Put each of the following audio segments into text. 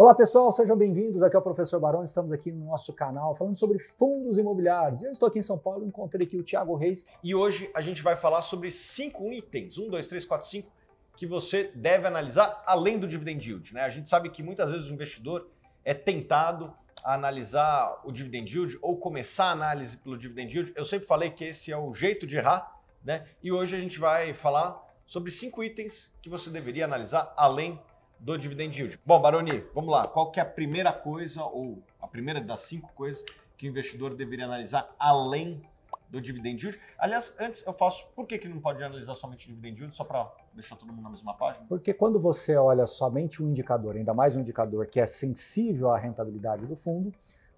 Olá pessoal, sejam bem-vindos. Aqui é o professor Barão. Estamos aqui no nosso canal falando sobre fundos imobiliários. Eu estou aqui em São Paulo, encontrei aqui o Thiago Reis. E hoje a gente vai falar sobre cinco itens: um, dois, três, quatro, cinco, que você deve analisar além do dividend yield. Né? A gente sabe que muitas vezes o investidor é tentado a analisar o dividend yield ou começar a análise pelo dividend yield. Eu sempre falei que esse é o jeito de errar, né? E hoje a gente vai falar sobre cinco itens que você deveria analisar além do do dividend yield. Bom, Baroni, vamos lá. Qual que é a primeira coisa, ou a primeira das cinco coisas que o investidor deveria analisar além do dividend yield? Aliás, antes eu faço, por que, que não pode analisar somente o dividend yield, só para deixar todo mundo na mesma página? Porque quando você olha somente um indicador, ainda mais um indicador que é sensível à rentabilidade do fundo,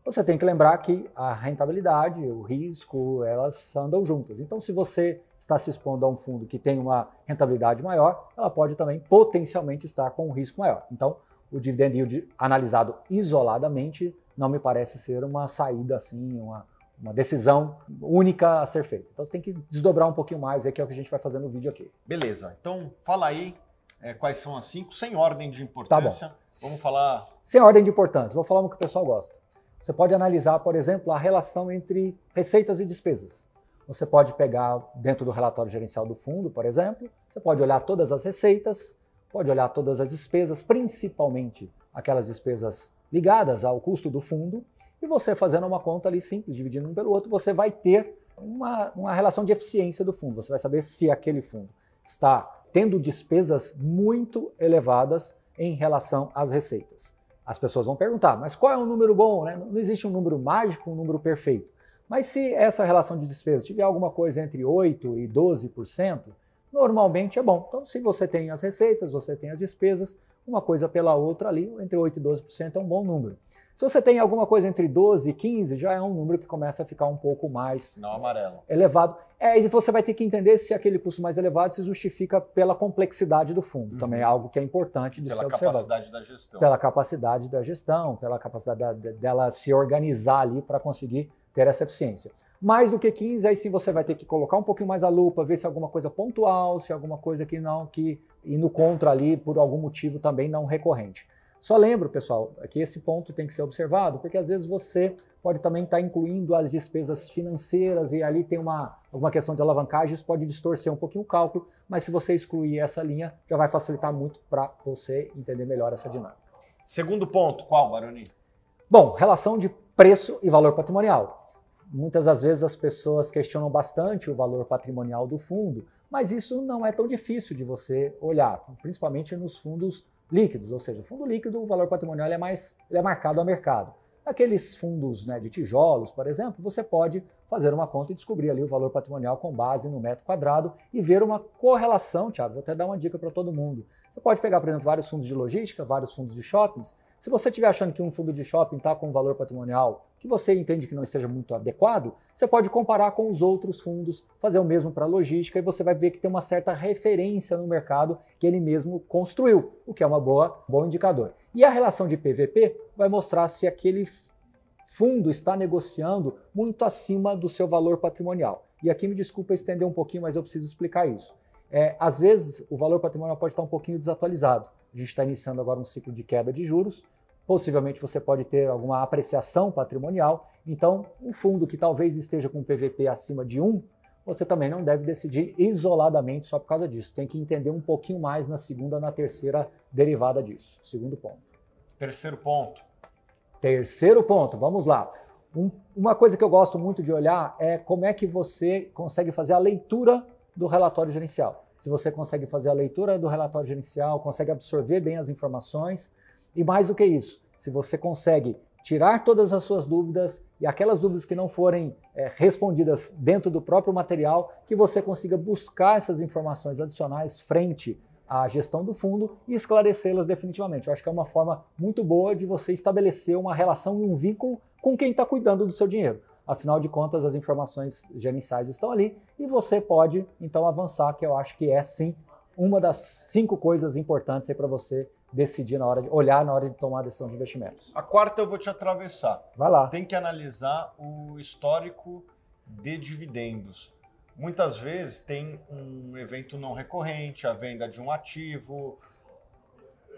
você tem que lembrar que a rentabilidade, o risco, elas andam juntas. Então, se você está se expondo a um fundo que tem uma rentabilidade maior, ela pode também potencialmente estar com um risco maior. Então, o dividend yield analisado isoladamente não me parece ser uma saída assim, uma, uma decisão única a ser feita. Então tem que desdobrar um pouquinho mais, é que é o que a gente vai fazer no vídeo aqui. Beleza, então fala aí é, quais são as cinco, sem ordem de tá importância. Tá Vamos falar. Sem ordem de importância, vou falar uma que o pessoal gosta. Você pode analisar, por exemplo, a relação entre receitas e despesas. Você pode pegar dentro do relatório gerencial do fundo, por exemplo, você pode olhar todas as receitas, pode olhar todas as despesas, principalmente aquelas despesas ligadas ao custo do fundo, e você fazendo uma conta ali simples, dividindo um pelo outro, você vai ter uma, uma relação de eficiência do fundo. Você vai saber se aquele fundo está tendo despesas muito elevadas em relação às receitas. As pessoas vão perguntar, mas qual é o um número bom? Né? Não existe um número mágico, um número perfeito. Mas se essa relação de despesas tiver alguma coisa entre 8% e 12%, normalmente é bom. Então, se você tem as receitas, você tem as despesas, uma coisa pela outra ali, entre 8% e 12% é um bom número. Se você tem alguma coisa entre 12 e 15, já é um número que começa a ficar um pouco mais Não amarelo. elevado. É, e você vai ter que entender se aquele custo mais elevado se justifica pela complexidade do fundo. Uhum. Também é algo que é importante de pela ser observado. Pela capacidade da gestão. Pela capacidade da gestão, pela capacidade da, dela se organizar ali para conseguir ter essa eficiência. Mais do que 15, aí sim você vai ter que colocar um pouquinho mais a lupa, ver se é alguma coisa pontual, se é alguma coisa que não, que indo contra ali por algum motivo também não recorrente. Só lembro, pessoal, que esse ponto tem que ser observado, porque às vezes você pode também estar tá incluindo as despesas financeiras e ali tem uma, alguma questão de alavancagem, isso pode distorcer um pouquinho o cálculo, mas se você excluir essa linha, já vai facilitar muito para você entender melhor essa dinâmica. Segundo ponto, qual, Baroni? Bom, relação de preço e valor patrimonial. Muitas das vezes as pessoas questionam bastante o valor patrimonial do fundo, mas isso não é tão difícil de você olhar, principalmente nos fundos líquidos, ou seja, fundo líquido, o valor patrimonial é mais é marcado a mercado. Aqueles fundos né, de tijolos, por exemplo, você pode fazer uma conta e descobrir ali o valor patrimonial com base no metro quadrado e ver uma correlação, Tiago. Vou até dar uma dica para todo mundo. Você pode pegar, por exemplo, vários fundos de logística, vários fundos de shoppings se você estiver achando que um fundo de shopping está com um valor patrimonial que você entende que não esteja muito adequado, você pode comparar com os outros fundos, fazer o mesmo para logística e você vai ver que tem uma certa referência no mercado que ele mesmo construiu, o que é uma boa, bom indicador. E a relação de PVP vai mostrar se aquele fundo está negociando muito acima do seu valor patrimonial. E aqui me desculpa estender um pouquinho, mas eu preciso explicar isso. É, às vezes o valor patrimonial pode estar um pouquinho desatualizado. A gente está iniciando agora um ciclo de queda de juros. Possivelmente você pode ter alguma apreciação patrimonial. Então, um fundo que talvez esteja com PVP acima de 1, você também não deve decidir isoladamente só por causa disso. Tem que entender um pouquinho mais na segunda, na terceira derivada disso. Segundo ponto. Terceiro ponto. Terceiro ponto, vamos lá. Um, uma coisa que eu gosto muito de olhar é como é que você consegue fazer a leitura do relatório gerencial se você consegue fazer a leitura do relatório gerencial, consegue absorver bem as informações e mais do que isso, se você consegue tirar todas as suas dúvidas e aquelas dúvidas que não forem é, respondidas dentro do próprio material, que você consiga buscar essas informações adicionais frente à gestão do fundo e esclarecê-las definitivamente. Eu acho que é uma forma muito boa de você estabelecer uma relação e um vínculo com quem está cuidando do seu dinheiro. Afinal de contas, as informações gerenciais estão ali e você pode então avançar, que eu acho que é sim uma das cinco coisas importantes para você decidir na hora de olhar na hora de tomar a decisão de investimentos. A quarta eu vou te atravessar. Vai lá. Tem que analisar o histórico de dividendos. Muitas vezes tem um evento não recorrente, a venda de um ativo,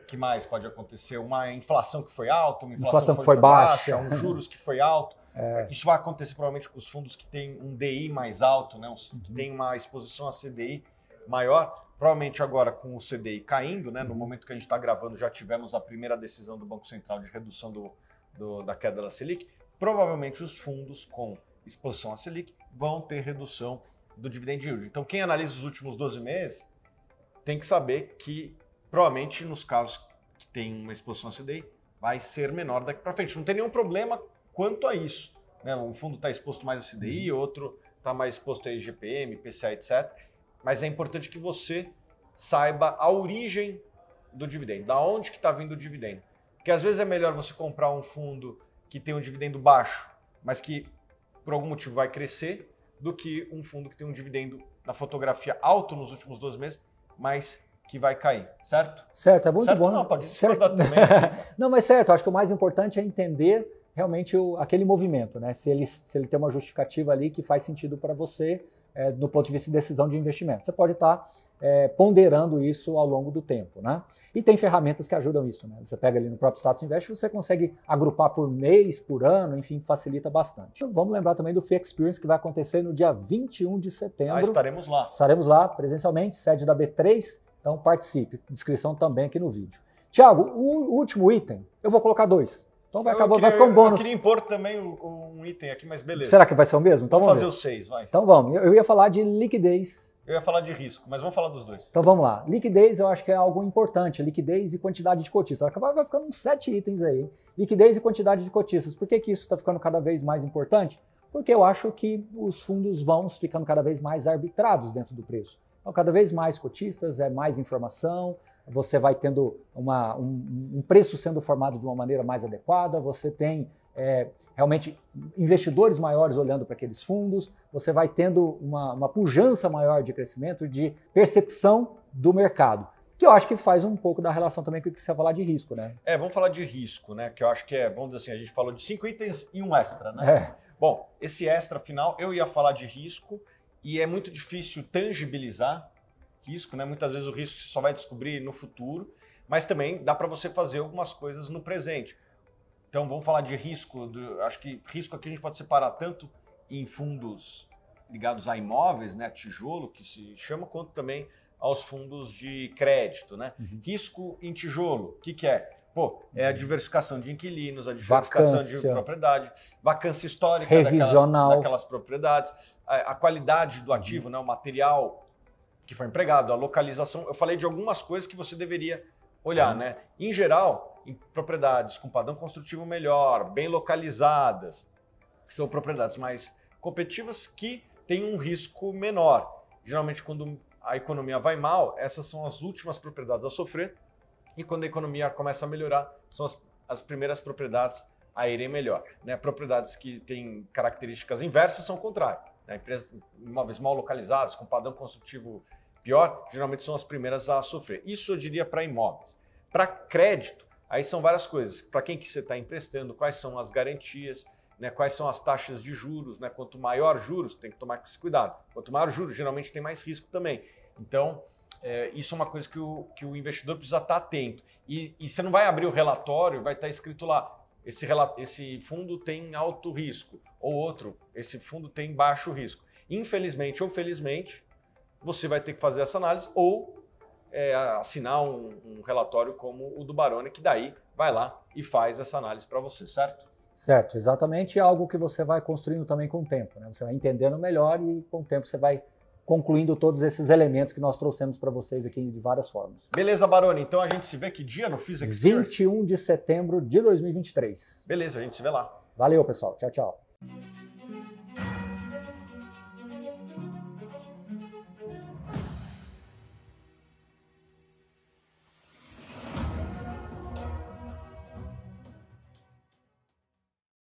que mais pode acontecer? Uma inflação que foi alta, uma inflação, inflação que foi, foi baixa, baixa, um juros que foi alto. É. Isso vai acontecer provavelmente com os fundos que têm um DI mais alto, né? Os que uhum. têm uma exposição a CDI maior. Provavelmente agora com o CDI caindo, né? No uhum. momento que a gente está gravando, já tivemos a primeira decisão do Banco Central de redução do, do, da queda da Selic. Provavelmente os fundos com exposição a Selic vão ter redução do dividend yield. Então, quem analisa os últimos 12 meses tem que saber que, provavelmente, nos casos que tem uma exposição a CDI, vai ser menor daqui para frente. Não tem nenhum problema quanto a isso. Né? Um fundo está exposto mais a CDI, uhum. outro está mais exposto a IGPM, PCA, etc. Mas é importante que você saiba a origem do dividendo, da onde que está vindo o dividendo. Porque às vezes é melhor você comprar um fundo que tem um dividendo baixo, mas que por algum motivo vai crescer, do que um fundo que tem um dividendo na fotografia alto nos últimos 12 meses, mas que vai cair, certo? Certo, é muito certo, bom. Não, pode certo. também. não, mas certo, acho que o mais importante é entender realmente o, aquele movimento, né? Se ele, se ele tem uma justificativa ali que faz sentido para você é, do ponto de vista de decisão de investimento. Você pode estar tá, é, ponderando isso ao longo do tempo, né? E tem ferramentas que ajudam isso, né? Você pega ali no próprio Status Invest, você consegue agrupar por mês, por ano, enfim, facilita bastante. Então, vamos lembrar também do Fee Experience que vai acontecer no dia 21 de setembro. Ah, estaremos lá. Estaremos lá presencialmente, sede da B3, então participe. Inscrição também aqui no vídeo. Tiago, o último item, eu vou colocar dois então vai, acabou, queria, vai ficar um bônus. Eu queria impor também um item aqui, mas beleza. Será que vai ser o mesmo? Então vamos, vamos fazer ver. os seis, vai. Então vamos. Eu ia falar de liquidez. Eu ia falar de risco, mas vamos falar dos dois. Então vamos lá. Liquidez eu acho que é algo importante. Liquidez e quantidade de cotistas. Acabou? vai ficando uns sete itens aí. Liquidez e quantidade de cotistas. Por que, que isso está ficando cada vez mais importante? Porque eu acho que os fundos vão ficando cada vez mais arbitrados dentro do preço. Então, cada vez mais cotistas, é mais informação, você vai tendo uma, um, um, preço sendo formado de uma maneira mais adequada, você tem é, realmente investidores maiores olhando para aqueles fundos, você vai tendo uma, uma pujança maior de crescimento, de percepção do mercado. Que eu acho que faz um pouco da relação também com o que você falar de risco, né? É, vamos falar de risco, né? Que eu acho que é, vamos dizer assim, a gente falou de cinco itens e um extra, né? É. Bom, esse extra final eu ia falar de risco e é muito difícil tangibilizar risco, né? Muitas vezes o risco você só vai descobrir no futuro, mas também dá para você fazer algumas coisas no presente. Então vamos falar de risco. Do, acho que risco aqui a gente pode separar tanto em fundos ligados a imóveis, né, tijolo que se chama, quanto também aos fundos de crédito, né? Uhum. Risco em tijolo, o que, que é? Pô, é a uhum. diversificação de inquilinos, a diversificação vacância. de propriedade, vacância histórica Daquelas, daquelas propriedades, a, a, qualidade do ativo, uhum. né, o material que foi empregado, a localização. Eu falei de algumas coisas que você deveria olhar, é. né? Em geral, em propriedades com padrão construtivo melhor, bem localizadas, são propriedades mais competitivas que têm um risco menor. Geralmente, quando a economia vai mal, essas são as últimas propriedades a sofrer. E quando a economia começa a melhorar, são as, as primeiras propriedades a irem melhor. Né? Propriedades que têm características inversas são o contrário. Né? imóveis mal localizados, com padrão construtivo pior, geralmente são as primeiras a sofrer. Isso eu diria para imóveis. Para crédito, aí são várias coisas. Para quem que você está emprestando, quais são as garantias, né, quais são as taxas de juros. Né? Quanto maior juros, tem que tomar esse cuidado. Quanto maior juros, geralmente tem mais risco também. Então, é, isso é uma coisa que o, que o investidor precisa estar tá atento. E, e você não vai abrir o relatório e vai estar tá escrito lá, esse, esse fundo tem alto risco, ou outro, esse fundo tem baixo risco. Infelizmente ou felizmente, você vai ter que fazer essa análise ou é, assinar um, um, relatório como o do Barone, que daí vai lá e faz essa análise para você, certo? Certo, exatamente. É algo que você vai construindo também com o tempo. Né? Você vai entendendo melhor e com o tempo você vai concluindo todos esses elementos que nós trouxemos para vocês aqui de várias formas. Beleza, Barone. Então a gente se vê que dia no Physics 21 de setembro de 2023. Beleza, a gente se vê lá. Valeu, pessoal. Tchau, tchau.